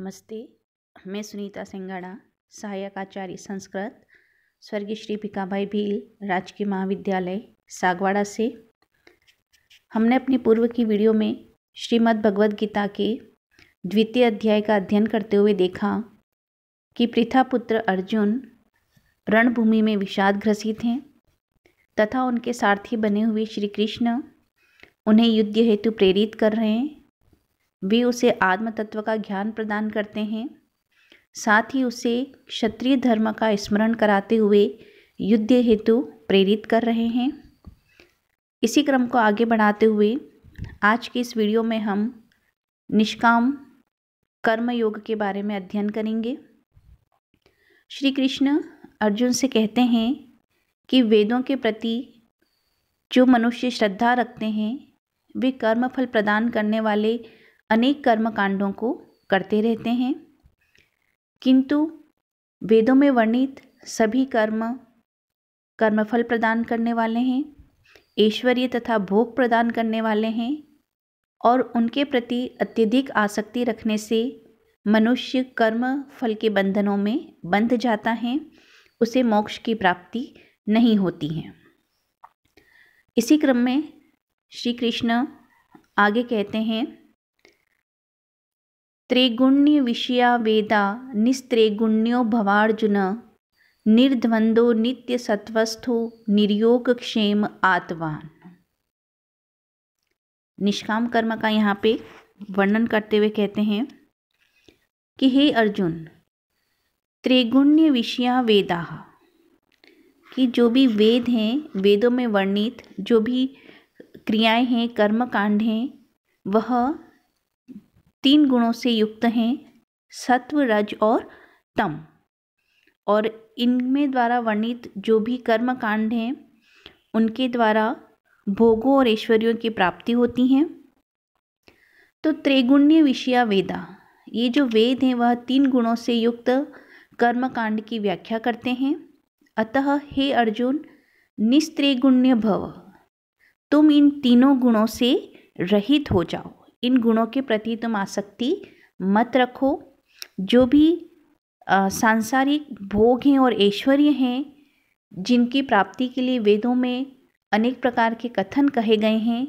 नमस्ते मैं सुनीता सिंगाड़ा सहायक आचार्य संस्कृत स्वर्गीय श्री भिकाभाई भील राजकीय महाविद्यालय सागवाड़ा से हमने अपनी पूर्व की वीडियो में श्रीमद् भगवद गीता के द्वितीय अध्याय का अध्ययन करते हुए देखा कि प्रथा पुत्र अर्जुन रणभूमि में विषाद ग्रसित हैं तथा उनके सारथी बने हुए श्री कृष्ण उन्हें युद्ध हेतु प्रेरित कर रहे हैं वे उसे आत्म तत्व का ज्ञान प्रदान करते हैं साथ ही उसे क्षत्रिय धर्म का स्मरण कराते हुए युद्ध हेतु प्रेरित कर रहे हैं इसी क्रम को आगे बढ़ाते हुए आज के इस वीडियो में हम निष्काम कर्म योग के बारे में अध्ययन करेंगे श्री कृष्ण अर्जुन से कहते हैं कि वेदों के प्रति जो मनुष्य श्रद्धा रखते हैं वे कर्मफल प्रदान करने वाले अनेक कर्मकांडों को करते रहते हैं किंतु वेदों में वर्णित सभी कर्म कर्मफल प्रदान करने वाले हैं ऐश्वर्य तथा भोग प्रदान करने वाले हैं और उनके प्रति अत्यधिक आसक्ति रखने से मनुष्य कर्म फल के बंधनों में बंध जाता है उसे मोक्ष की प्राप्ति नहीं होती है इसी क्रम में श्री कृष्ण आगे कहते हैं विषया वेदा निस्त्रैगुण्यो भवार्जुन सत्वस्थो निर्योग क्षेम आत्वान निष्काम कर्म का यहाँ पे वर्णन करते हुए कहते हैं कि हे अर्जुन त्रिगुण्य विषया वेदा कि जो भी वेद हैं वेदों में वर्णित जो भी क्रियाएं हैं कर्म कांड हैं वह तीन गुणों से युक्त हैं सत्व रज और तम और इनमें द्वारा वर्णित जो भी कर्म कांड हैं उनके द्वारा भोगों और ऐश्वर्यों की प्राप्ति होती हैं तो त्रिगुण्य विषया वेदा ये जो वेद हैं वह तीन गुणों से युक्त कर्मकांड की व्याख्या करते हैं अतः हे अर्जुन निस्त्रिगुण्य भव तुम इन तीनों गुणों से रहित हो जाओ इन गुणों के प्रति तुम आसक्ति मत रखो जो भी सांसारिक भोग हैं और ऐश्वर्य हैं जिनकी प्राप्ति के लिए वेदों में अनेक प्रकार के कथन कहे गए हैं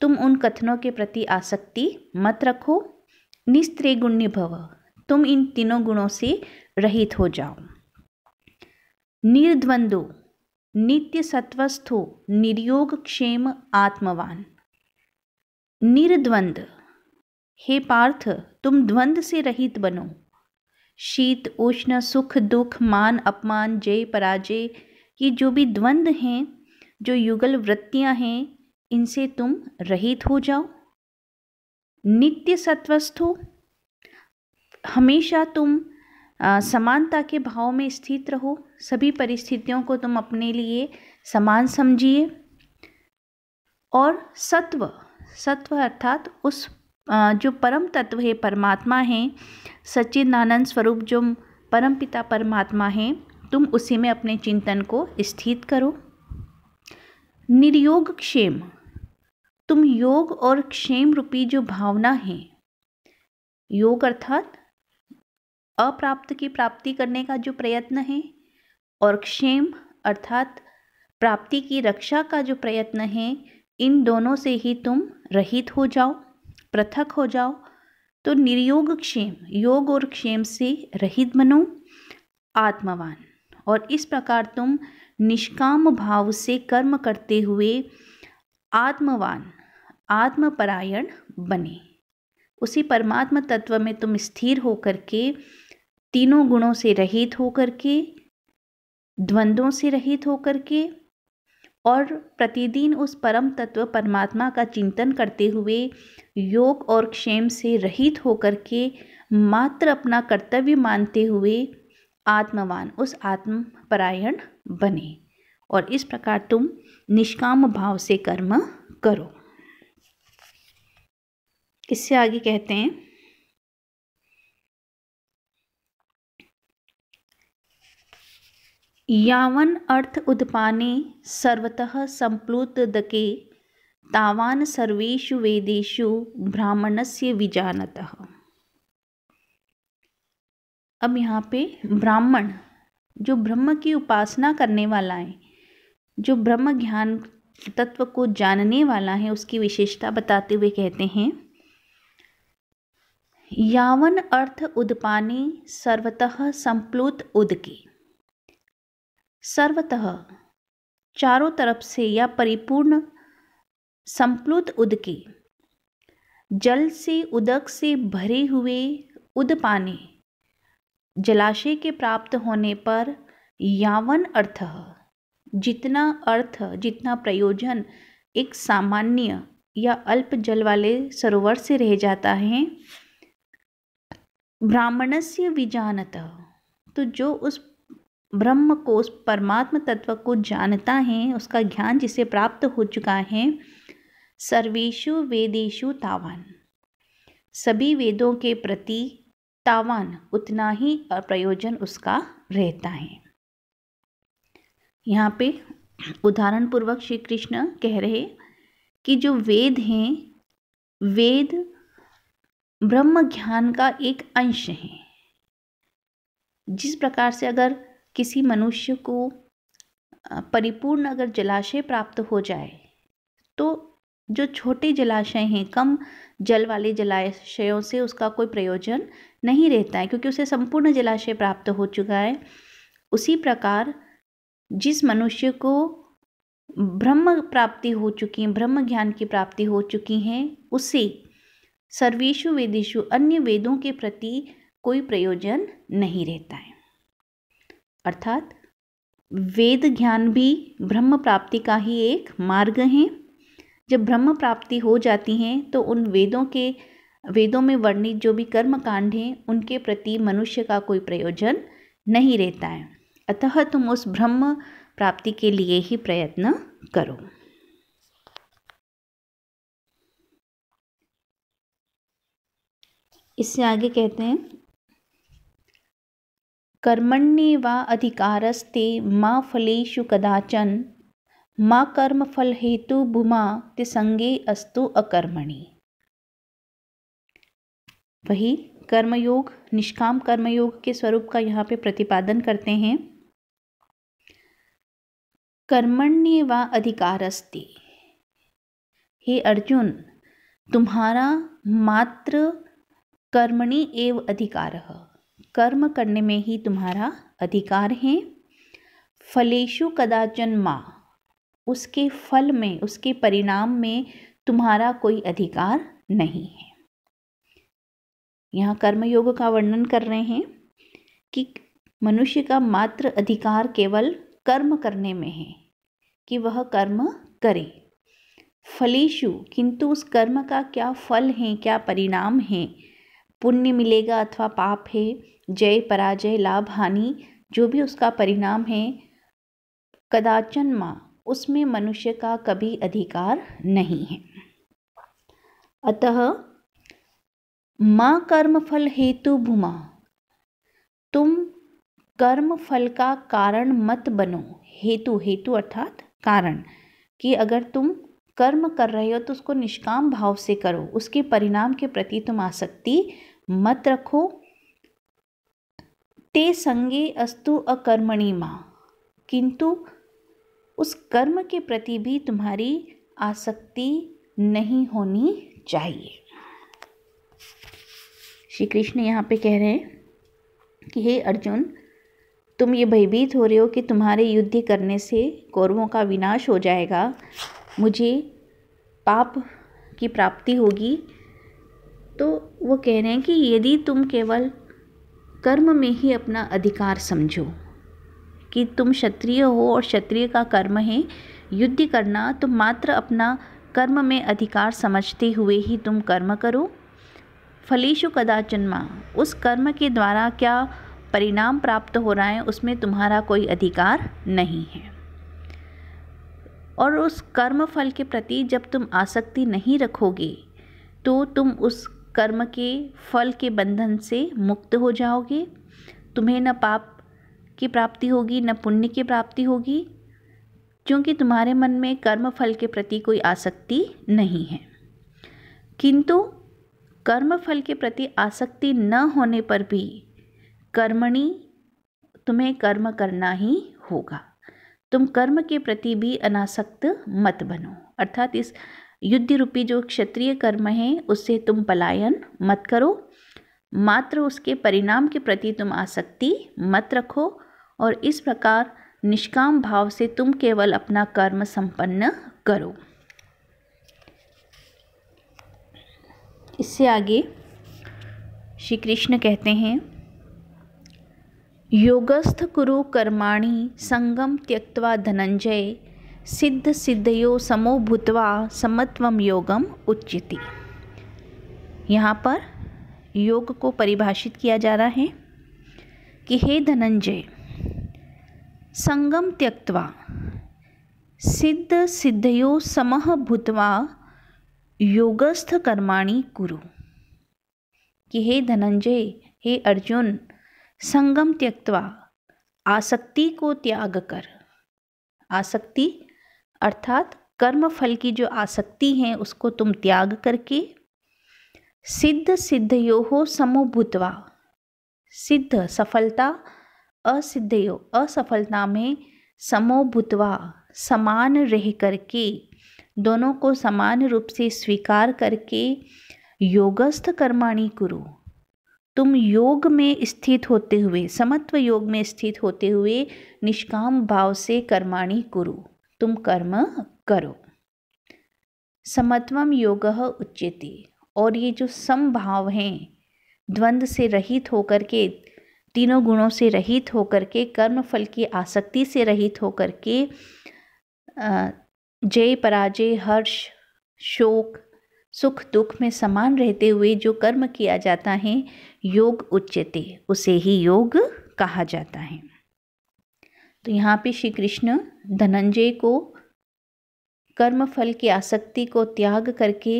तुम उन कथनों के प्रति आसक्ति मत रखो निस्त्रेगुण्य भव तुम इन तीनों गुणों से रहित हो जाओ निर्द्वंदो नित्य सत्वस्थो निर्योग क्षेम आत्मवान निर्द्वंद हे पार्थ तुम द्वंद से रहित बनो शीत उष्ण सुख दुख मान अपमान जय पराजय ये जो भी द्वंद हैं जो युगल वृत्तियां हैं इनसे तुम रहित हो जाओ नित्य सत्वस्थ हो हमेशा तुम आ, समानता के भाव में स्थित रहो सभी परिस्थितियों को तुम अपने लिए समान समझिए और सत्व सत्व अर्थात उस जो परम तत्व है परमात्मा है सच्चिदानंद स्वरूप जो परम पिता परमात्मा है तुम उसी में अपने चिंतन को स्थित करो निर्योग क्षेम तुम योग और क्षेम रूपी जो भावना है योग अर्थात अप्राप्त की प्राप्ति करने का जो प्रयत्न है और क्षेम अर्थात प्राप्ति की रक्षा का जो प्रयत्न है इन दोनों से ही तुम रहित हो जाओ पृथक हो जाओ तो निर्योग क्षेम योग और क्षेम से रहित बनो आत्मवान और इस प्रकार तुम निष्काम भाव से कर्म करते हुए आत्मवान आत्मपरायण बने उसी परमात्म तत्व में तुम स्थिर होकर के तीनों गुणों से रहित होकर के द्वंद्वों से रहित होकर के और प्रतिदिन उस परम तत्व परमात्मा का चिंतन करते हुए योग और क्षेम से रहित होकर के मात्र अपना कर्तव्य मानते हुए आत्मवान उस आत्मपरायण बने और इस प्रकार तुम निष्काम भाव से कर्म करो इससे आगे कहते हैं यावन अर्थ उदपाने सर्वतः संप्लुत दके तावान सर्वेशु वेदेशु ब्राह्मणस्य विजानतः अब यहाँ पे ब्राह्मण जो ब्रह्म की उपासना करने वाला है जो ब्रह्म ज्ञान तत्व को जानने वाला है उसकी विशेषता बताते हुए कहते हैं यावन अर्थ उदपाने सर्वतः संप्लुत उदके सर्वतः चारों तरफ से या परिपूर्ण संप्लुत उदके जल से उदक से भरे हुए उद पानी जलाशय के प्राप्त होने पर यावन अर्थ जितना अर्थ जितना प्रयोजन एक सामान्य या अल्प जल वाले सरोवर से रह जाता है ब्राह्मणस्य विजानत तो जो उस ब्रह्म को परमात्म तत्व को जानता है उसका ज्ञान जिसे प्राप्त हो चुका है सर्वेशु वेदेशु तावान सभी वेदों के प्रति तावान उतना ही प्रयोजन उसका रहता है यहाँ पे उदाहरण पूर्वक श्री कृष्ण कह रहे कि जो वेद हैं वेद ब्रह्म ज्ञान का एक अंश है जिस प्रकार से अगर किसी मनुष्य को परिपूर्ण अगर जलाशय प्राप्त हो जाए तो जो छोटे जलाशय हैं कम जल वाले जलाशयों से उसका कोई प्रयोजन नहीं रहता है क्योंकि उसे संपूर्ण जलाशय प्राप्त हो चुका है उसी प्रकार जिस मनुष्य को ब्रह्म प्राप्ति हो चुकी है ब्रह्म ज्ञान की प्राप्ति हो चुकी है उसे सर्वेशु वेदेशु अन्य वेदों के प्रति कोई प्रयोजन नहीं रहता है अर्थात वेद ज्ञान भी ब्रह्म प्राप्ति का ही एक मार्ग है जब ब्रह्म प्राप्ति हो जाती हैं तो उन वेदों के वेदों में वर्णित जो भी कर्म कांड हैं उनके प्रति मनुष्य का कोई प्रयोजन नहीं रहता है अतः तुम उस ब्रह्म प्राप्ति के लिए ही प्रयत्न करो इससे आगे कहते हैं कर्मण्येव अधिकारस्ते मा फलेषु कदाचन मा भूमा तिसंगे अस्तु अकर्मणि वही कर्मयोग निष्काम कर्मयोग के स्वरूप का यहाँ पे प्रतिपादन करते हैं कर्मण्य व अधिकारस्ते हे अर्जुन तुम्हारा मात्र कर्मणि एव अधिकार है कर्म करने में ही तुम्हारा अधिकार है फलेशु कदाचन माँ उसके फल में उसके परिणाम में तुम्हारा कोई अधिकार नहीं है यहाँ कर्मयोग का वर्णन कर रहे हैं कि मनुष्य का मात्र अधिकार केवल कर्म करने में है कि वह कर्म करे फलेशु किंतु उस कर्म का क्या फल है क्या परिणाम है पुण्य मिलेगा अथवा पाप है जय पराजय लाभ हानि जो भी उसका परिणाम है कदाचन माँ उसमें मनुष्य का कभी अधिकार नहीं है अतः माँ कर्म फल हेतु भूमा तुम कर्म फल का कारण मत बनो हेतु हेतु अर्थात कारण कि अगर तुम कर्म कर रहे हो तो उसको निष्काम भाव से करो उसके परिणाम के प्रति तुम आसक्ति मत रखो ते संगे अस्तु अकर्मणी माँ किंतु उस कर्म के प्रति भी तुम्हारी आसक्ति नहीं होनी चाहिए श्री कृष्ण यहाँ पे कह रहे हैं कि हे अर्जुन तुम ये भयभीत हो रहे हो कि तुम्हारे युद्ध करने से कौरवों का विनाश हो जाएगा मुझे पाप की प्राप्ति होगी तो वो कह रहे हैं कि यदि तुम केवल कर्म में ही अपना अधिकार समझो कि तुम क्षत्रिय हो और क्षत्रिय का कर्म है युद्ध करना तो मात्र अपना कर्म में अधिकार समझते हुए ही तुम कर्म करो फलेशु कदाचन्मा उस कर्म के द्वारा क्या परिणाम प्राप्त हो रहा है उसमें तुम्हारा कोई अधिकार नहीं है और उस कर्म फल के प्रति जब तुम आसक्ति नहीं रखोगे तो तुम उस कर्म के फल के बंधन से मुक्त हो जाओगे तुम्हें न पाप की प्राप्ति होगी न पुण्य की प्राप्ति होगी क्योंकि तुम्हारे मन में कर्म फल के प्रति कोई आसक्ति नहीं है किंतु कर्म फल के प्रति आसक्ति न होने पर भी कर्मणी तुम्हें कर्म करना ही होगा तुम कर्म के प्रति भी अनासक्त मत बनो अर्थात इस युद्ध रूपी जो क्षत्रिय कर्म है उससे तुम पलायन मत करो मात्र उसके परिणाम के प्रति तुम आसक्ति मत रखो और इस प्रकार निष्काम भाव से तुम केवल अपना कर्म संपन्न करो इससे आगे श्री कृष्ण कहते हैं योगस्थ कुरु कर्माणि संगम त्यक्त्वा धनंजय सिद्ध सिद्धयो समो भूतवा समत्व योगम उच्यति यहाँ पर योग को परिभाषित किया जा रहा है कि हे धनंजय संगम त्यक्तवा सिद्ध सिद्धयो समह भूतवा योगस्थ कर्माणी कुरु कि हे धनंजय हे अर्जुन संगम त्यक्तवा आसक्ति को त्याग कर आसक्ति अर्थात कर्म फल की जो आसक्ति है उसको तुम त्याग करके सिद्ध सिद्ध सिद्धयो समोभूतवा सिद्ध सफलता असिद्ध यो असफलता में समोभूतवा समान रह करके दोनों को समान रूप से स्वीकार करके योगस्थ कर्माणी करो तुम योग में स्थित होते हुए समत्व योग में स्थित होते हुए निष्काम भाव से कर्माणी करो तुम कर्म करो समत्वम योग उच्यते और ये जो समभाव हैं द्वंद्व से रहित होकर के तीनों गुणों से रहित होकर के कर्म फल की आसक्ति से रहित होकर के जय पराजय हर्ष शोक सुख दुख में समान रहते हुए जो कर्म किया जाता है योग उच्चते उसे ही योग कहा जाता है तो यहाँ पे श्री कृष्ण धनंजय को कर्म फल की आसक्ति को त्याग करके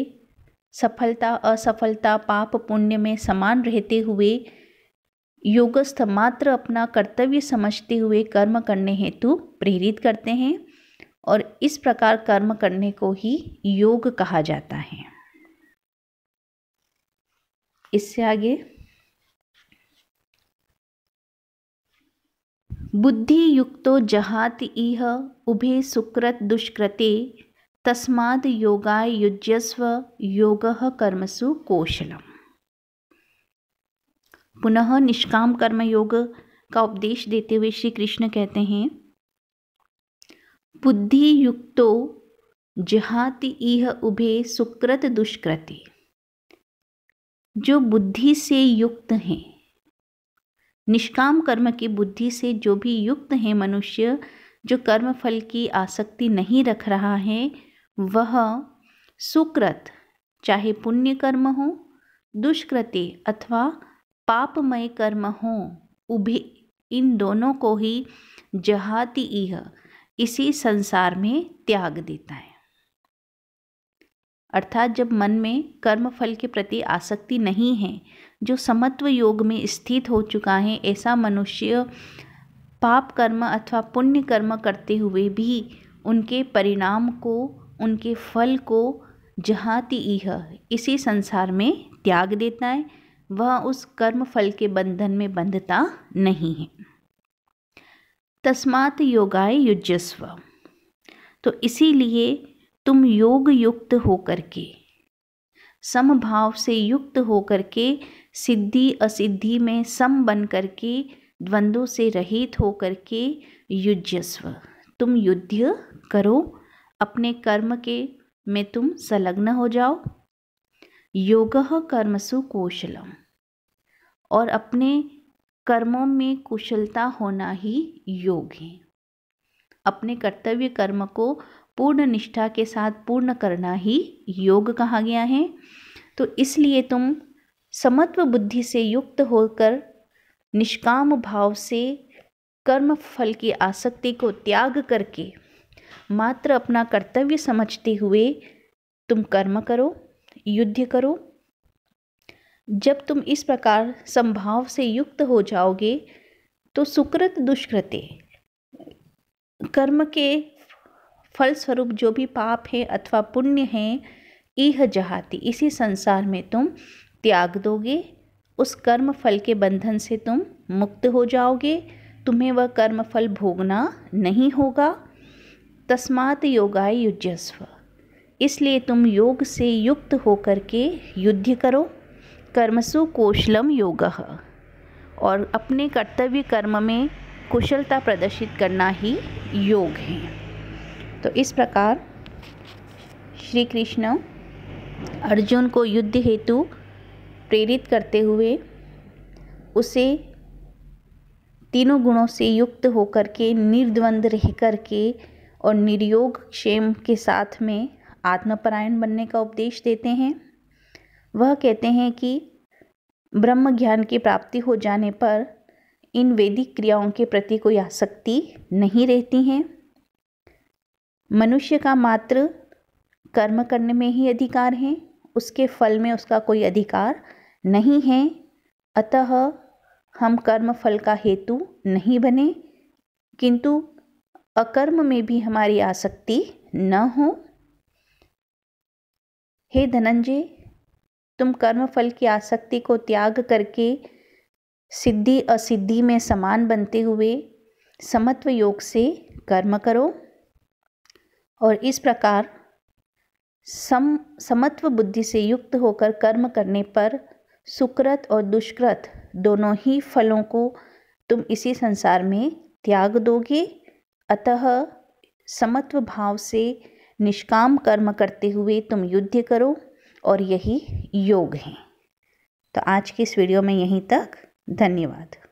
सफलता असफलता पाप पुण्य में समान रहते हुए योगस्थ मात्र अपना कर्तव्य समझते हुए कर्म करने हेतु प्रेरित करते हैं और इस प्रकार कर्म करने को ही योग कहा जाता है इससे आगे बुद्धि युक्तो जहाति इह उभे सुकृत दुष्कृते तस्माद योगाय युज्यस्व योग कर्मसु कौशलम पुनः निष्काम कर्म योग का उपदेश देते हुए श्री कृष्ण कहते हैं बुद्धि युक्तो जहाति इह उभे सुकृत दुष्कृति जो बुद्धि से युक्त हैं निष्काम कर्म की बुद्धि से जो भी युक्त है मनुष्य जो कर्म फल की आसक्ति नहीं रख रहा है वह सुकृत चाहे पुण्य कर्म हो दुष्कृति अथवा पापमय कर्म हो उभे इन दोनों को ही जहाती इह इसी संसार में त्याग देता है अर्थात जब मन में कर्म फल के प्रति आसक्ति नहीं है जो समत्व योग में स्थित हो चुका है ऐसा मनुष्य पाप कर्म अथवा पुण्य कर्म करते हुए भी उनके परिणाम को उनके फल को जहाँति यह इसी संसार में त्याग देता है वह उस कर्म फल के बंधन में बंधता नहीं है तस्मात योगाय युजस्व तो इसीलिए तुम योग युक्त होकर के समभाव से युक्त होकर के सिद्धि असिद्धि में सम बन करके द्वंद्वों से रहित हो करके युजस्व तुम युद्ध करो अपने कर्म के में तुम संलग्न हो जाओ योग कर्मसु कौशलम और अपने कर्मों में कुशलता होना ही योग है अपने कर्तव्य कर्म को पूर्ण निष्ठा के साथ पूर्ण करना ही योग कहा गया है तो इसलिए तुम समत्व बुद्धि से युक्त होकर निष्काम भाव से कर्म फल की आसक्ति को त्याग करके मात्र अपना कर्तव्य समझते हुए तुम कर्म करो युद्ध करो जब तुम इस प्रकार संभाव से युक्त हो जाओगे तो सुकृत दुष्कृत्य कर्म के फलस्वरूप जो भी पाप है अथवा पुण्य हैं इह जहाती इसी संसार में तुम त्याग दोगे उस कर्म फल के बंधन से तुम मुक्त हो जाओगे तुम्हें वह कर्म फल भोगना नहीं होगा तस्मात योगाय युजस्व इसलिए तुम योग से युक्त होकर के युद्ध करो कर्मसु कौशलम योग और अपने कर्तव्य कर्म में कुशलता प्रदर्शित करना ही योग है तो इस प्रकार श्री कृष्ण अर्जुन को युद्ध हेतु प्रेरित करते हुए उसे तीनों गुणों से युक्त होकर के निर्द्वंद रह कर के और निर्योग क्षेम के साथ में आत्मपरायण बनने का उपदेश देते हैं वह कहते हैं कि ब्रह्म ज्ञान की प्राप्ति हो जाने पर इन वैदिक क्रियाओं के प्रति कोई आसक्ति नहीं रहती हैं मनुष्य का मात्र कर्म करने में ही अधिकार है उसके फल में उसका कोई अधिकार नहीं हैं अतः हम कर्म फल का हेतु नहीं बने किंतु अकर्म में भी हमारी आसक्ति न हो हे धनंजय तुम कर्म फल की आसक्ति को त्याग करके सिद्धि असिद्धि में समान बनते हुए समत्व योग से कर्म करो और इस प्रकार सम समत्व बुद्धि से युक्त होकर कर्म करने पर सुकृत और दुष्कृत दोनों ही फलों को तुम इसी संसार में त्याग दोगे अतः समत्व भाव से निष्काम कर्म करते हुए तुम युद्ध करो और यही योग है तो आज की इस वीडियो में यहीं तक धन्यवाद